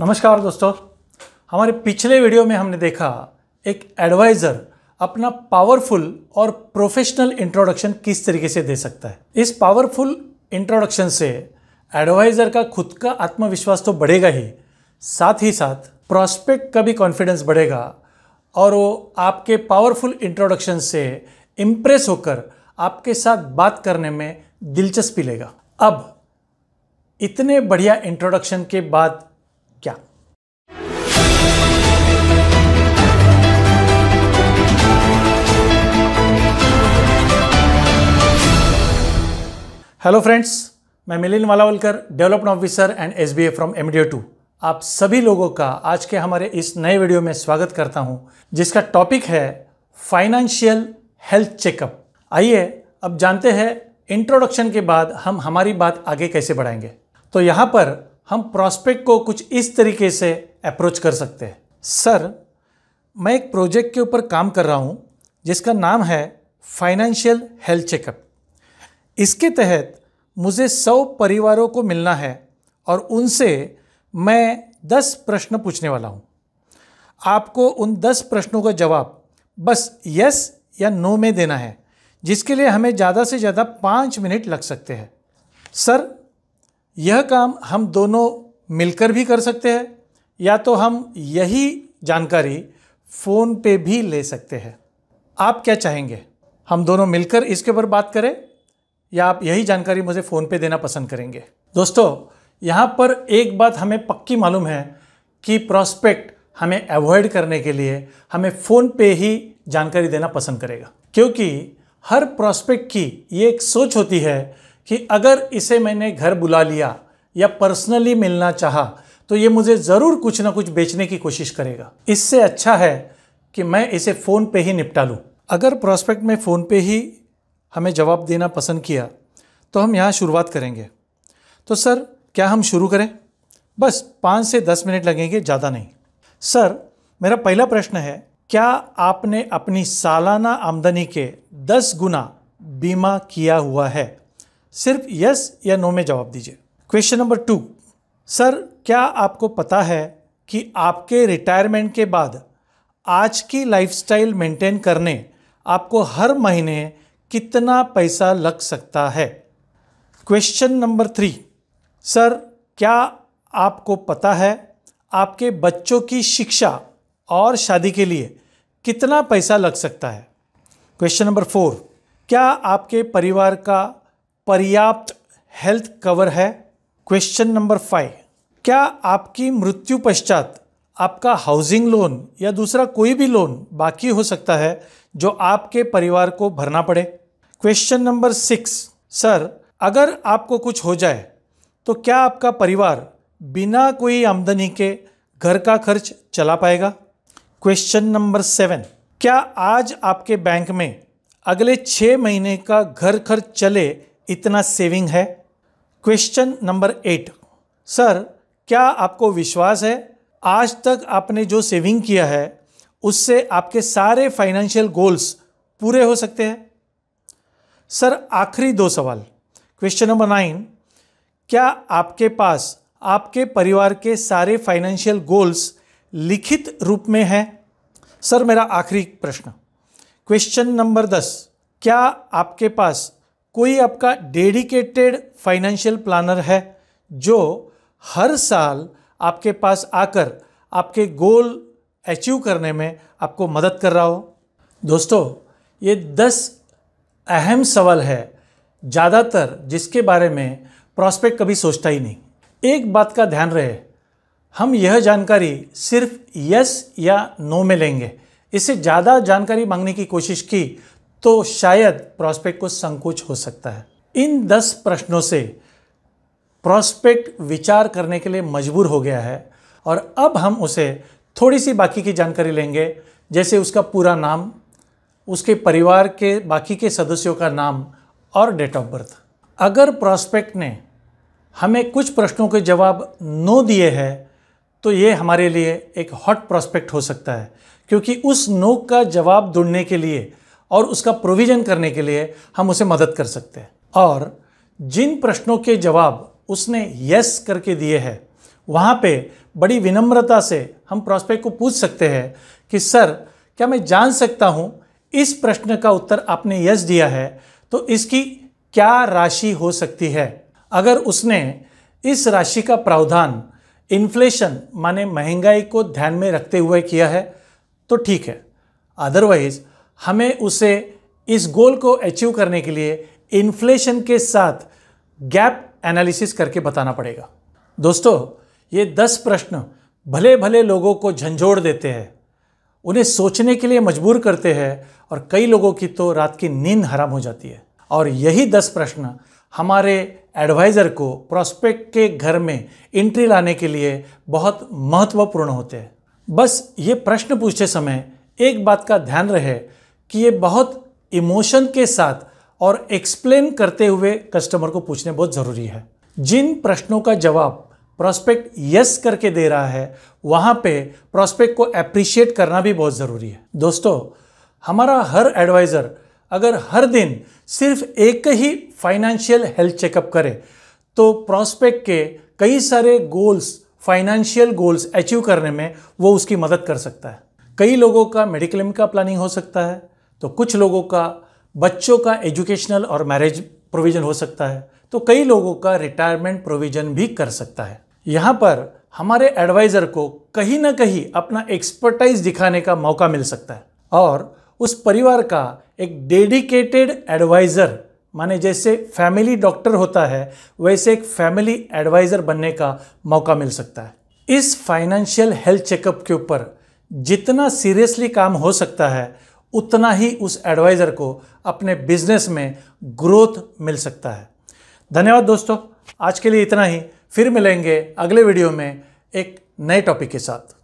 नमस्कार दोस्तों हमारे पिछले वीडियो में हमने देखा एक एडवाइज़र अपना पावरफुल और प्रोफेशनल इंट्रोडक्शन किस तरीके से दे सकता है इस पावरफुल इंट्रोडक्शन से एडवाइज़र का खुद का आत्मविश्वास तो बढ़ेगा ही साथ ही साथ प्रॉस्पेक्ट का भी कॉन्फिडेंस बढ़ेगा और वो आपके पावरफुल इंट्रोडक्शन से इम्प्रेस होकर आपके साथ बात करने में दिलचस्पी लेगा अब इतने बढ़िया इंट्रोडक्शन के बाद क्या हेलो फ्रेंड्स मैं Milin Walawalkar development officer and S B A from MDO to आप सभी लोगों का आज के हमारे इस नए वीडियो में स्वागत करता हूं जिसका टॉपिक है फाइनेंशियल हेल्थ चेकअप आइए अब जानते हैं इंट्रोडक्शन के बाद हम हमारी बात आगे कैसे बढ़ाएंगे तो यहाँ पर हम प्रॉस्पेक्ट को कुछ इस तरीके से अप्रोच कर सकते हैं सर मैं एक प्रोजेक्ट के ऊपर काम कर रहा हूँ जिसका नाम है फाइनेंशियल हेल्थ चेकअप इसके तहत मुझे सौ परिवारों को मिलना है और उनसे मैं दस प्रश्न पूछने वाला हूँ आपको उन दस प्रश्नों का जवाब बस यस या नो में देना है जिसके लिए हमें ज़्यादा से ज़्यादा पाँच मिनट लग सकते हैं सर यह काम हम दोनों मिलकर भी कर सकते हैं या तो हम यही जानकारी फ़ोन पे भी ले सकते हैं आप क्या चाहेंगे हम दोनों मिलकर इसके ऊपर बात करें या आप यही जानकारी मुझे फ़ोन पे देना पसंद करेंगे दोस्तों यहाँ पर एक बात हमें पक्की मालूम है कि प्रॉस्पेक्ट हमें अवॉइड करने के लिए हमें फ़ोन पे ही जानकारी देना पसंद करेगा क्योंकि हर प्रॉस्पेक्ट की ये एक सोच होती है कि अगर इसे मैंने घर बुला लिया या पर्सनली मिलना चाहा तो ये मुझे ज़रूर कुछ ना कुछ बेचने की कोशिश करेगा इससे अच्छा है कि मैं इसे फ़ोन पे ही निपटा लूँ अगर प्रोस्पेक्ट में फ़ोन पे ही हमें जवाब देना पसंद किया तो हम यहाँ शुरुआत करेंगे तो सर क्या हम शुरू करें बस पाँच से दस मिनट लगेंगे ज़्यादा नहीं सर मेरा पहला प्रश्न है क्या आपने अपनी सालाना आमदनी के दस गुना बीमा किया हुआ है सिर्फ यस या नो में जवाब दीजिए क्वेश्चन नंबर टू सर क्या आपको पता है कि आपके रिटायरमेंट के बाद आज की लाइफस्टाइल मेंटेन करने आपको हर महीने कितना पैसा लग सकता है क्वेश्चन नंबर थ्री सर क्या आपको पता है आपके बच्चों की शिक्षा और शादी के लिए कितना पैसा लग सकता है क्वेश्चन नंबर फोर क्या आपके परिवार का पर्याप्त हेल्थ कवर है क्वेश्चन नंबर फाइव क्या आपकी मृत्यु पश्चात आपका हाउसिंग लोन या दूसरा कोई भी लोन बाकी हो सकता है जो आपके परिवार को भरना पड़े क्वेश्चन नंबर सिक्स सर अगर आपको कुछ हो जाए तो क्या आपका परिवार बिना कोई आमदनी के घर का खर्च चला पाएगा क्वेश्चन नंबर सेवन क्या आज आपके बैंक में अगले छः महीने का घर खर्च चले इतना सेविंग है क्वेश्चन नंबर एट सर क्या आपको विश्वास है आज तक आपने जो सेविंग किया है उससे आपके सारे फाइनेंशियल गोल्स पूरे हो सकते हैं सर आखिरी दो सवाल क्वेश्चन नंबर नाइन क्या आपके पास आपके परिवार के सारे फाइनेंशियल गोल्स लिखित रूप में हैं सर मेरा आखिरी प्रश्न क्वेश्चन नंबर दस क्या आपके पास कोई आपका डेडिकेटेड फाइनेंशियल प्लानर है जो हर साल आपके पास आकर आपके गोल अचीव करने में आपको मदद कर रहा हो दोस्तों ये दस अहम सवाल है ज़्यादातर जिसके बारे में प्रॉस्पेक्ट कभी सोचता ही नहीं एक बात का ध्यान रहे हम यह जानकारी सिर्फ यस या नो में लेंगे इससे ज़्यादा जानकारी मांगने की कोशिश की तो शायद प्रॉस्पेक्ट को संकोच हो सकता है इन दस प्रश्नों से प्रॉस्पेक्ट विचार करने के लिए मजबूर हो गया है और अब हम उसे थोड़ी सी बाकी की जानकारी लेंगे जैसे उसका पूरा नाम उसके परिवार के बाकी के सदस्यों का नाम और डेट ऑफ बर्थ अगर प्रॉस्पेक्ट ने हमें कुछ प्रश्नों के जवाब नो दिए हैं तो ये हमारे लिए एक हॉट प्रॉस्पेक्ट हो सकता है क्योंकि उस नो का जवाब ढूंढने के लिए और उसका प्रोविज़न करने के लिए हम उसे मदद कर सकते हैं और जिन प्रश्नों के जवाब उसने यस करके दिए हैं वहाँ पे बड़ी विनम्रता से हम प्रॉस्पेक्ट को पूछ सकते हैं कि सर क्या मैं जान सकता हूँ इस प्रश्न का उत्तर आपने यस दिया है तो इसकी क्या राशि हो सकती है अगर उसने इस राशि का प्रावधान इन्फ्लेशन माने महंगाई को ध्यान में रखते हुए किया है तो ठीक है अदरवाइज हमें उसे इस गोल को अचीव करने के लिए इन्फ्लेशन के साथ गैप एनालिसिस करके बताना पड़ेगा दोस्तों ये दस प्रश्न भले भले लोगों को झंझोड़ देते हैं उन्हें सोचने के लिए मजबूर करते हैं और कई लोगों की तो रात की नींद हराम हो जाती है और यही दस प्रश्न हमारे एडवाइज़र को प्रॉस्पेक्ट के घर में एंट्री लाने के लिए बहुत महत्वपूर्ण होते हैं बस ये प्रश्न पूछते समय एक बात का ध्यान रहे कि ये बहुत इमोशन के साथ और एक्सप्लेन करते हुए कस्टमर को पूछने बहुत ज़रूरी है जिन प्रश्नों का जवाब प्रोस्पेक्ट यस करके दे रहा है वहाँ पे प्रोस्पेक्ट को अप्रिशिएट करना भी बहुत ज़रूरी है दोस्तों हमारा हर एडवाइज़र अगर हर दिन सिर्फ एक ही फाइनेंशियल हेल्थ चेकअप करे तो प्रोस्पेक्ट के कई सारे गोल्स फाइनेंशियल गोल्स अचीव करने में वो उसकी मदद कर सकता है कई लोगों का मेडिक्लेम का प्लानिंग हो सकता है तो कुछ लोगों का बच्चों का एजुकेशनल और मैरिज प्रोविज़न हो सकता है तो कई लोगों का रिटायरमेंट प्रोविज़न भी कर सकता है यहाँ पर हमारे एडवाइज़र को कहीं ना कहीं अपना एक्सपर्टाइज दिखाने का मौका मिल सकता है और उस परिवार का एक डेडिकेटेड एडवाइज़र माने जैसे फैमिली डॉक्टर होता है वैसे एक फैमिली एडवाइज़र बनने का मौका मिल सकता है इस फाइनेंशियल हेल्थ चेकअप के ऊपर जितना सीरियसली काम हो सकता है उतना ही उस एडवाइज़र को अपने बिजनेस में ग्रोथ मिल सकता है धन्यवाद दोस्तों आज के लिए इतना ही फिर मिलेंगे अगले वीडियो में एक नए टॉपिक के साथ